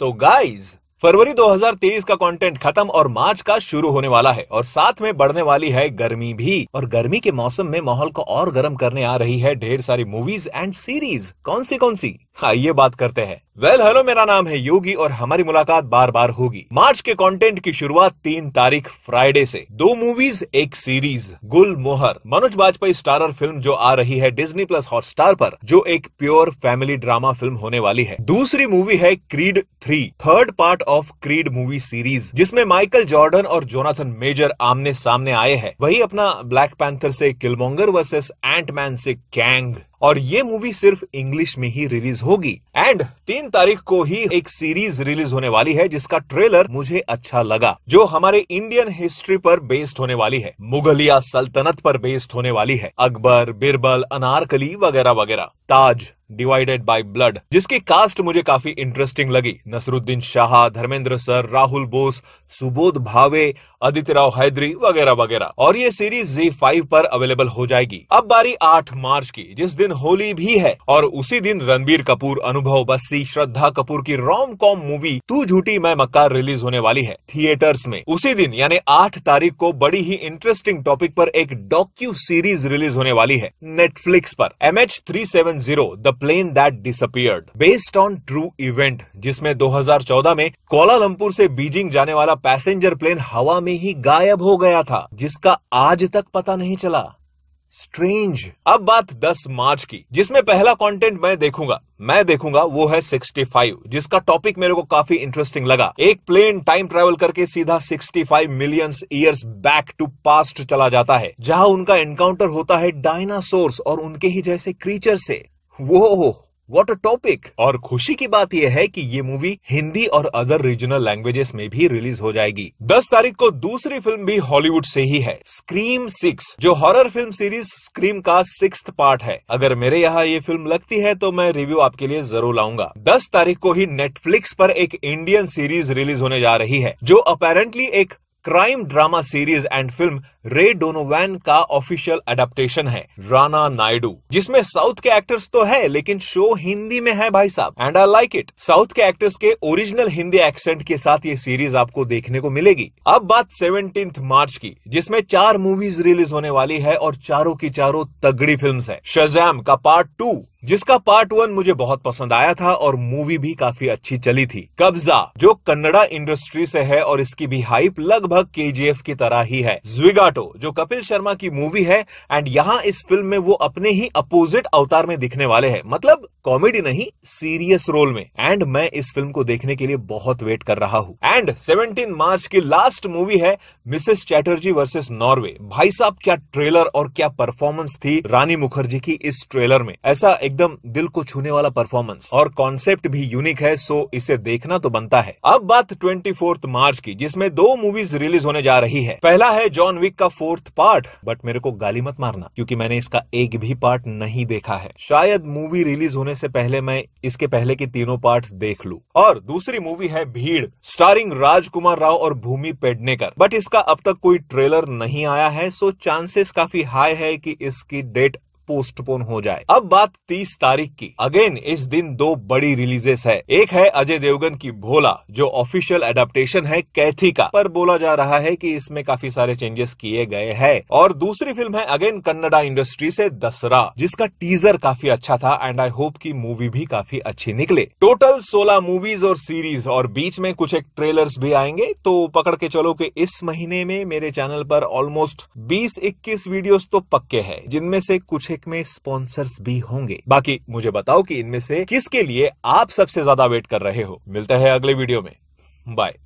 तो गाइज फरवरी 2023 का कंटेंट खत्म और मार्च का शुरू होने वाला है और साथ में बढ़ने वाली है गर्मी भी और गर्मी के मौसम में माहौल को और गर्म करने आ रही है ढेर सारी मूवीज एंड सीरीज कौन सी कौन सी आइए हाँ, बात करते हैं वेल well, हेलो मेरा नाम है योगी और हमारी मुलाकात बार बार होगी मार्च के कंटेंट की शुरुआत तीन तारीख फ्राइडे से दो मूवीज एक सीरीज गुल मोहर मनोज बाजपेयी स्टारर फिल्म जो आ रही है डिज्नी प्लस हॉटस्टार पर जो एक प्योर फैमिली ड्रामा फिल्म होने वाली है दूसरी मूवी है Creed three third part of Creed movie series जिसमे माइकल जॉर्डन और जोनाथन मेजर आमने सामने आए हैं वही अपना ब्लैक पैंथर से किलमोंगर वर्सेस एंट मैन से कैंग और ये मूवी सिर्फ इंग्लिश में ही रिलीज होगी एंड तीन तारीख को ही एक सीरीज रिलीज होने वाली है जिसका ट्रेलर मुझे अच्छा लगा जो हमारे इंडियन हिस्ट्री पर बेस्ड होने वाली है मुगलिया सल्तनत पर बेस्ड होने वाली है अकबर बिरबल अनारकली वगैरह वगैरह ताज डिवाइडेड बाय ब्लड जिसकी कास्ट मुझे काफी इंटरेस्टिंग लगी नसरुद्दीन शाह धर्मेंद्र सर राहुल बोस सुबोध भावे आदित्य राव हैदरी वगैरह वगैरह और ये सीरीज जी फाइव पर अवेलेबल हो जाएगी अब बारी आठ मार्च की जिस दिन होली भी है और उसी दिन रणबीर कपूर अनुभव बस्सी श्रद्धा कपूर की रोम कॉम मूवी तू झूठी मैं मक्का रिलीज होने वाली है थिएटर्स में उसी दिन यानी आठ तारीख को बड़ी ही इंटरेस्टिंग टॉपिक पर एक डॉक्यू सीरीज रिलीज होने वाली है नेटफ्लिक्स पर M H three seven zero the plane that disappeared based on true event जिसमें 2014 में कोलालंपुर से बीजिंग जाने वाला पैसेंजर प्लेन हवा में ही गायब हो गया था जिसका आज तक पता नहीं चला स्ट्रेंज अब बात 10 मार्च की जिसमें पहला कंटेंट मैं देखूंगा मैं देखूंगा वो है 65 जिसका टॉपिक मेरे को काफी इंटरेस्टिंग लगा एक प्लेन टाइम ट्रेवल करके सीधा 65 million years back to past चला जाता है जहां उनका एनकाउंटर होता है डायनासोर्स और उनके ही जैसे क्रीचर से वो वॉट अ टॉपिक और खुशी की बात यह है कि ये मूवी हिंदी और अदर रीजनल लैंग्वेजेस में भी रिलीज हो जाएगी 10 तारीख को दूसरी फिल्म भी हॉलीवुड से ही है स्क्रीम सिक्स जो हॉरर फिल्म सीरीज स्क्रीम का सिक्स पार्ट है अगर मेरे यहाँ ये फिल्म लगती है तो मैं रिव्यू आपके लिए जरूर लाऊंगा दस तारीख को ही नेटफ्लिक्स पर एक इंडियन सीरीज रिलीज होने जा रही है जो अपेरेंटली एक crime drama series and film Ray Donovan का ऑफिशियल एडेप्टेशन है राणा नायडू जिसमें साउथ के एक्टर्स तो है लेकिन शो हिंदी में है भाई साहब and I like it south के एक्टर्स के ओरिजिनल हिंदी एक्सेंट के साथ ये सीरीज आपको देखने को मिलेगी अब बात सेवनटीन मार्च की जिसमें चार मूवीज रिलीज होने वाली है और चारों की चारों तगड़ी फिल्म है शजैम का पार्ट टू जिसका पार्ट वन मुझे बहुत पसंद आया था और मूवी भी काफी अच्छी चली थी कब्जा जो कन्नड़ा इंडस्ट्री से है और इसकी भी हाइप लगभग के की तरह ही है ज्विगाटो जो कपिल शर्मा की मूवी है एंड यहाँ इस फिल्म में वो अपने ही अपोजिट अवतार में दिखने वाले हैं मतलब कॉमेडी नहीं सीरियस रोल में एंड मैं इस फिल्म को देखने के लिए बहुत वेट कर रहा हूँ एंड 17 मार्च की लास्ट मूवी है मिसेस चैटर्जी वर्सेस नॉर्वे भाई साहब क्या ट्रेलर और क्या परफॉर्मेंस थी रानी मुखर्जी की इस ट्रेलर में ऐसा एकदम दिल को छूने वाला परफॉर्मेंस और कॉन्सेप्ट भी यूनिक है सो इसे देखना तो बनता है अब बात ट्वेंटी मार्च की जिसमें दो मूवीज रिलीज होने जा रही है पहला है जॉन विक का फोर्थ पार्ट बट मेरे को गाली मत मारना क्योंकि मैंने इसका एक भी पार्ट नहीं देखा है शायद मूवी रिलीज होने से पहले मैं इसके पहले के तीनों पार्ट देख लू और दूसरी मूवी है भीड़ स्टारिंग राजकुमार राव और भूमि पेडनेकर बट इसका अब तक कोई ट्रेलर नहीं आया है सो चांसेस काफी हाई है कि इसकी डेट पोस्टपोन हो जाए अब बात तीस तारीख की अगेन इस दिन दो बड़ी रिलीजेस है एक है अजय देवगन की भोला जो ऑफिशियल एडेप्टेशन है कैथी का पर बोला जा रहा है कि इसमें काफी सारे चेंजेस किए गए हैं और दूसरी फिल्म है अगेन कन्नडा इंडस्ट्री से दसरा जिसका टीजर काफी अच्छा था एंड आई होप की मूवी भी काफी अच्छी निकले टोटल सोलह मूवीज और सीरीज और बीच में कुछ एक ट्रेलर्स भी आएंगे तो पकड़ के चलो कि इस महीने में मेरे चैनल पर ऑलमोस्ट 20-21 वीडियोस तो पक्के हैं जिनमें से कुछ चेक में स्पॉन्सर्स भी होंगे बाकी मुझे बताओ कि इनमें से किसके लिए आप सबसे ज्यादा वेट कर रहे हो मिलते हैं अगले वीडियो में बाय